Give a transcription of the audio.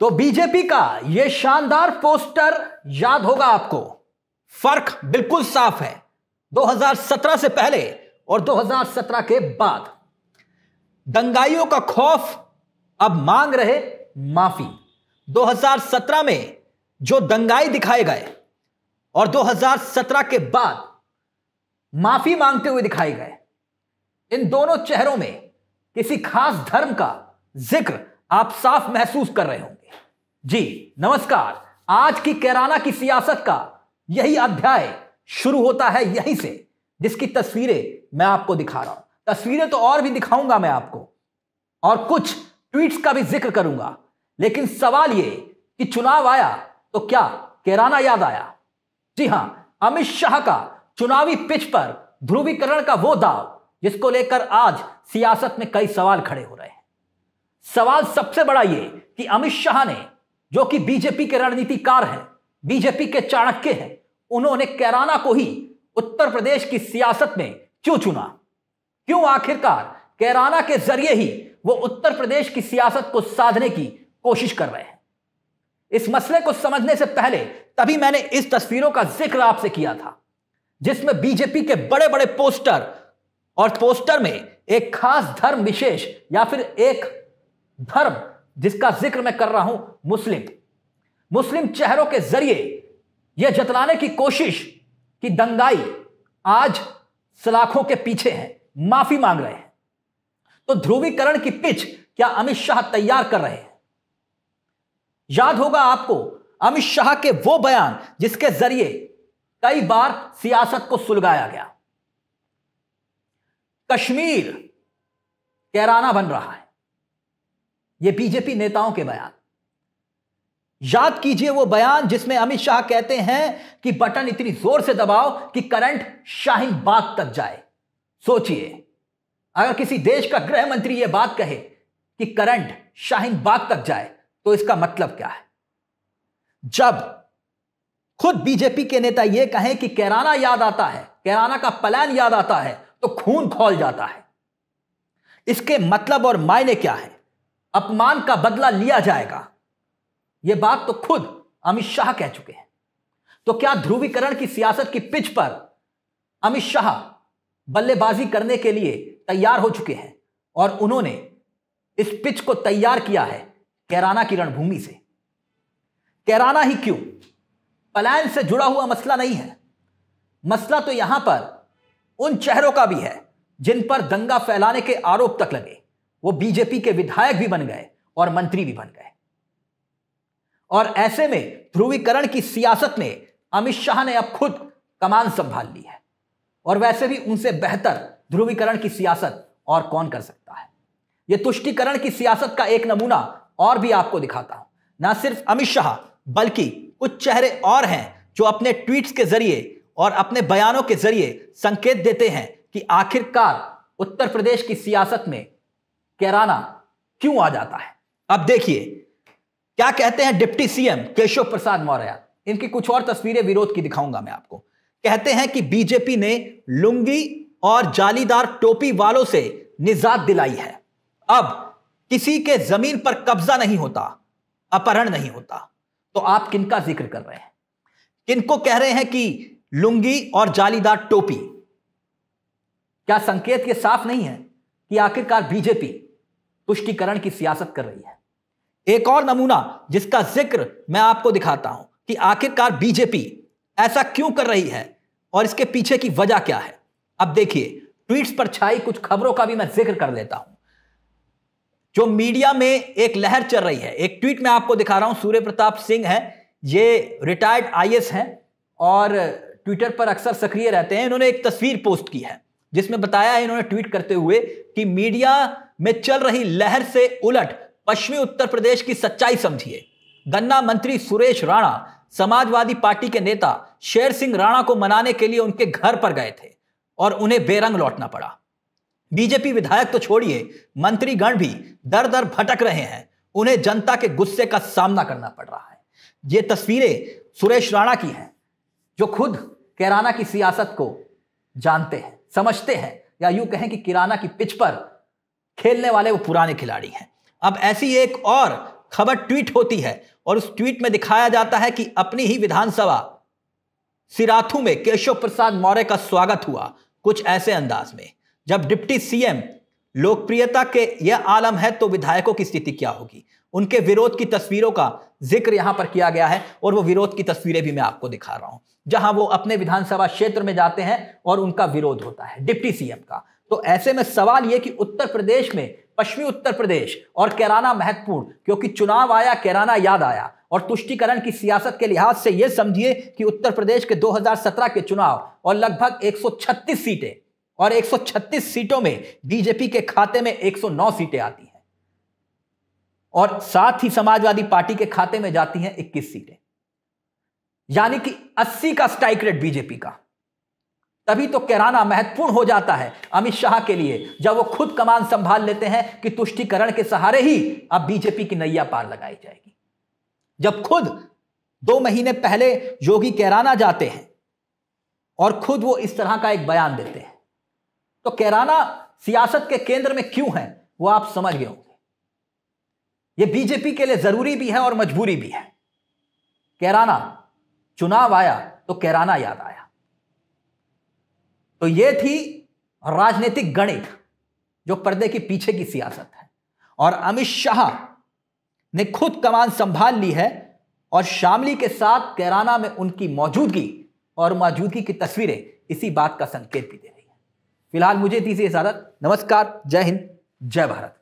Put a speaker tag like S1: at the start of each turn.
S1: तो बीजेपी का यह शानदार पोस्टर याद होगा आपको फर्क बिल्कुल साफ है 2017 से पहले और 2017 के बाद दंगाइयों का खौफ अब मांग रहे माफी 2017 में जो दंगाई दिखाए गए और 2017 के बाद माफी मांगते हुए दिखाए गए इन दोनों चेहरों में किसी खास धर्म का जिक्र आप साफ महसूस कर रहे हो जी नमस्कार आज की कैराना की सियासत का यही अध्याय शुरू होता है यहीं से जिसकी तस्वीरें मैं आपको दिखा रहा हूं तस्वीरें तो और भी दिखाऊंगा मैं आपको और कुछ ट्वीट्स का भी जिक्र करूंगा लेकिन सवाल ये कि चुनाव आया तो क्या कैराना याद आया जी हां अमित शाह का चुनावी पिच पर ध्रुवीकरण का वो दाव जिसको लेकर आज सियासत में कई सवाल खड़े हो रहे हैं सवाल सबसे बड़ा ये कि अमित शाह ने जो कि बीजेपी के रणनीतिकार हैं बीजेपी के चाणक्य हैं उन्होंने कैराना को ही उत्तर प्रदेश की सियासत में क्यों चुना क्यों आखिरकार कैराना के जरिए ही वो उत्तर प्रदेश की सियासत को साधने की कोशिश कर रहे हैं इस मसले को समझने से पहले तभी मैंने इस तस्वीरों का जिक्र आपसे किया था जिसमें बीजेपी के बड़े बड़े पोस्टर और पोस्टर में एक खास धर्म विशेष या फिर एक धर्म जिसका जिक्र मैं कर रहा हूं मुस्लिम मुस्लिम चेहरों के जरिए यह जतलाने की कोशिश कि दंगाई आज सलाखों के पीछे है माफी मांग रहे हैं तो ध्रुवीकरण की पिच क्या अमित शाह तैयार कर रहे हैं याद होगा आपको अमित शाह के वो बयान जिसके जरिए कई बार सियासत को सुलगाया गया कश्मीर कैराना बन रहा है ये बीजेपी नेताओं के बयान याद कीजिए वो बयान जिसमें अमित शाह कहते हैं कि बटन इतनी जोर से दबाओ कि करंट शाहीन बाग तक जाए सोचिए अगर किसी देश का गृह मंत्री यह बात कहे कि करंट शाहीन बाग तक जाए तो इसका मतलब क्या है जब खुद बीजेपी के नेता यह कहें कि कैराना याद आता है कैराना का प्लान याद आता है तो खून खोल जाता है इसके मतलब और मायने क्या है अपमान का बदला लिया जाएगा यह बात तो खुद अमित शाह कह चुके हैं तो क्या ध्रुवीकरण की सियासत की पिच पर अमित शाह बल्लेबाजी करने के लिए तैयार हो चुके हैं और उन्होंने इस पिच को तैयार किया है कैराना की रणभूमि से कैराना ही क्यों पलायन से जुड़ा हुआ मसला नहीं है मसला तो यहां पर उन चेहरों का भी है जिन पर दंगा फैलाने के आरोप तक लगे वो बीजेपी के विधायक भी बन गए और मंत्री भी बन गए और ऐसे में ध्रुवीकरण की सियासत में अमित शाह ने अब खुद कमान संभाल ली है और वैसे भी उनसे बेहतर ध्रुवीकरण की सियासत और कौन कर सकता है ये तुष्टिकरण की सियासत का एक नमूना और भी आपको दिखाता हूं ना सिर्फ अमित शाह बल्कि कुछ चेहरे और हैं जो अपने ट्वीट्स के जरिए और अपने बयानों के जरिए संकेत देते हैं कि आखिरकार उत्तर प्रदेश की सियासत में कैराना क्यों आ जाता है अब देखिए क्या कहते हैं डिप्टी सीएम केशव प्रसाद मौर्य इनकी कुछ और तस्वीरें विरोध की दिखाऊंगा मैं आपको कहते हैं कि बीजेपी ने लुंगी और जालीदार टोपी वालों से निजात दिलाई है अब किसी के जमीन पर कब्जा नहीं होता अपहरण नहीं होता तो आप किनका जिक्र कर रहे हैं किनको कह रहे हैं कि लुंगी और जालीदार टोपी क्या संकेत ये साफ नहीं है कि आखिरकार बीजेपी तुष्टिकरण की सियासत कर रही है एक और नमूना जिसका जिक्र मैं आपको दिखाता हूं कि आखिरकार बीजेपी ऐसा क्यों कर रही है और इसके पीछे की वजह क्या है अब देखिए ट्वीट्स पर छाई कुछ खबरों का भी मैं जिक्र कर लेता हूं जो मीडिया में एक लहर चल रही है एक ट्वीट में आपको दिखा रहा हूं सूर्य प्रताप सिंह है ये रिटायर्ड आई हैं और ट्विटर पर अक्सर सक्रिय रहते हैं इन्होंने एक तस्वीर पोस्ट की है जिसमें बताया है इन्होंने ट्वीट करते हुए कि मीडिया में चल रही लहर से उलट पश्चिमी उत्तर प्रदेश की सच्चाई समझिए गन्ना मंत्री सुरेश राणा समाजवादी पार्टी के नेता शेर सिंह राणा को मनाने के लिए उनके घर पर गए थे और उन्हें बेरंग लौटना पड़ा बीजेपी विधायक तो छोड़िए मंत्रीगण भी दर दर भटक रहे हैं उन्हें जनता के गुस्से का सामना करना पड़ रहा है ये तस्वीरें सुरेश राणा की हैं जो खुद कैराना की सियासत को जानते हैं समझते हैं या यूं कहें कि किराना की पिच पर खेलने वाले वो पुराने खिलाड़ी हैं अब ऐसी एक और खबर ट्वीट होती है और उस ट्वीट में दिखाया जाता है कि अपनी ही विधानसभा सिराथू में केशव प्रसाद मौर्य का स्वागत हुआ कुछ ऐसे अंदाज में जब डिप्टी सीएम लोकप्रियता के यह आलम है तो विधायकों की स्थिति क्या होगी उनके विरोध की तस्वीरों का जिक्र यहां पर किया गया है और वो विरोध की तस्वीरें भी मैं आपको दिखा रहा हूं जहां वो अपने विधानसभा क्षेत्र में जाते हैं और उनका विरोध होता है डिप्टी सीएम का तो ऐसे में सवाल ये कि उत्तर प्रदेश में पश्चिमी उत्तर प्रदेश और कैराना महत्वपूर्ण क्योंकि चुनाव आया कैराना याद आया और तुष्टिकरण की सियासत के लिहाज से यह समझिए कि उत्तर प्रदेश के 2017 के चुनाव और लगभग 136 सीटें और 136 सीटों में बीजेपी के खाते में 109 सीटें आती और साथ ही समाजवादी पार्टी के खाते में जाती हैं 21 सीटें यानी कि 80 का स्ट्राइक रेट बीजेपी का तभी तो कहराना महत्वपूर्ण हो जाता है अमित शाह के लिए जब वो खुद कमान संभाल लेते हैं कि तुष्टिकरण के सहारे ही अब बीजेपी की नैया पार लगाई जाएगी जब खुद दो महीने पहले योगी कैराना जाते हैं और खुद वो इस तरह का एक बयान देते हैं तो कैराना सियासत के केंद्र में क्यों है वो आप समझ गए होंगे ये बीजेपी के लिए जरूरी भी है और मजबूरी भी है कैराना चुनाव आया तो कैराना याद आया तो ये थी राजनीतिक गणित जो पर्दे के पीछे की सियासत है और अमित शाह ने खुद कमान संभाल ली है और शामली के साथ कैराना में उनकी मौजूदगी और मौजूदगी की तस्वीरें इसी बात का संकेत भी दे रही है फिलहाल मुझे दीजिए इजाजत नमस्कार जय हिंद जय भारत